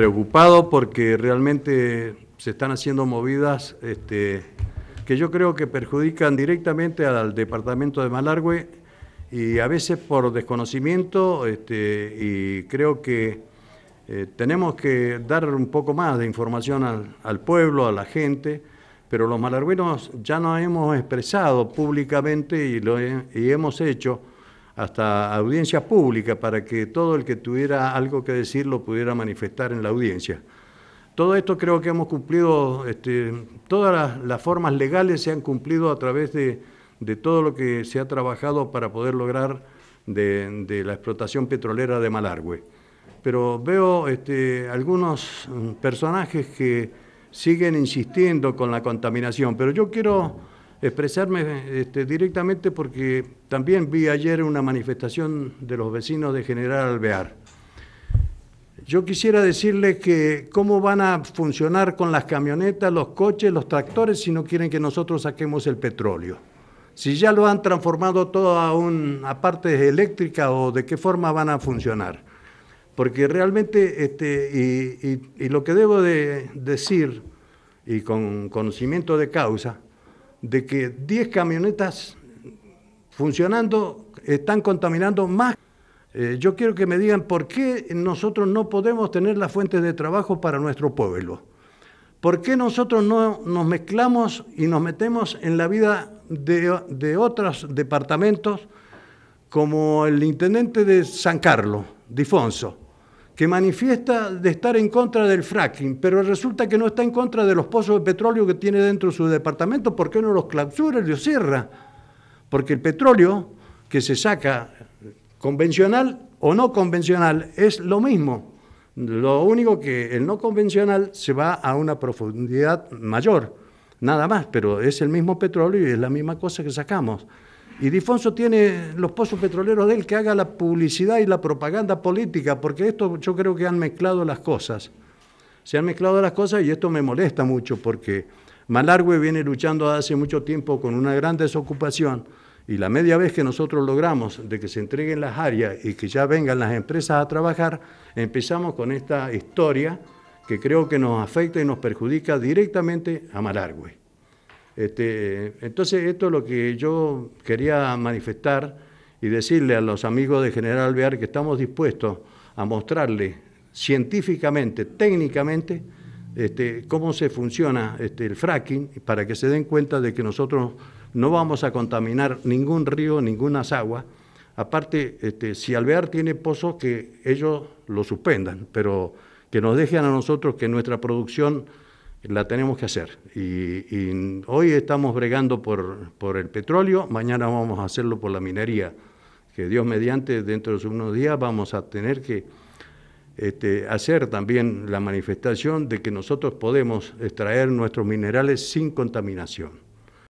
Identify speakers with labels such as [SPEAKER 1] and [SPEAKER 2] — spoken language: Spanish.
[SPEAKER 1] preocupado porque realmente se están haciendo movidas este, que yo creo que perjudican directamente al departamento de Malargüe y a veces por desconocimiento este, y creo que eh, tenemos que dar un poco más de información al, pueblo, a la gente, pero los malargüenos ya nos hemos expresado públicamente y, lo y hemos hecho hasta audiencias públicas para que todo el que tuviera algo que decir lo pudiera manifestar en la audiencia. Todo esto creo que hemos cumplido, este, todas las, formas legales se han cumplido a través de, de, todo lo que se ha trabajado para poder lograr de, la explotación petrolera de Malargüe. Pero veo este, algunos mm, personajes que siguen insistiendo con la contaminación, pero yo quiero expresarme este, directamente porque también vi ayer una manifestación de los vecinos de General Alvear. Yo quisiera decirles que cómo van a funcionar con las camionetas, los coches, los tractores si no quieren que nosotros saquemos el petróleo. Si ya lo han transformado todo a, un, partes eléctricas o de qué forma van a funcionar. Porque realmente, este, y, y lo que debo de decir, y con conocimiento de causa, de que 10 camionetas funcionando están contaminando más. Eh, yo quiero que me digan por qué nosotros no podemos tener las fuentes de trabajo para nuestro pueblo. ¿Por qué nosotros no nos mezclamos y nos metemos en la vida de, de otros departamentos como el intendente de San Carlos, Difonso? que manifiesta de estar en contra del fracking, pero resulta que no está en contra de los pozos de petróleo que tiene dentro de su departamento, ¿por qué no los clausura y los cierra? Porque el petróleo que se saca convencional o no convencional es lo mismo. Lo único que el no convencional se va a una profundidad mayor, nada más, pero es el mismo petróleo y es la misma cosa que sacamos. Y Difonso tiene los pozos petroleros de él que haga la publicidad y la propaganda política, porque esto yo creo que han mezclado las cosas. Se han mezclado las cosas y esto me molesta mucho porque Malargüe viene luchando hace mucho tiempo con una gran desocupación y la media vez que nosotros logramos de que se entreguen las áreas y que ya vengan las empresas a trabajar, empezamos con esta historia que creo que nos afecta y nos perjudica directamente a Malargüe. Este, entonces, esto es lo que yo quería manifestar y decirle a los amigos de General Alvear que estamos dispuestos a mostrarle científicamente, técnicamente, este, cómo se funciona este, el fracking para que se den cuenta de que nosotros no vamos a contaminar ningún río, ninguna agua. Aparte, si Alvear tiene pozos, que ellos lo suspendan, pero que nos dejen a nosotros que nuestra producción la tenemos que hacer. Y, hoy estamos bregando por, por, el petróleo, mañana vamos a hacerlo por la minería, que Dios mediante, dentro de unos días vamos a tener que este, hacer también la manifestación de que nosotros podemos extraer nuestros minerales sin contaminación.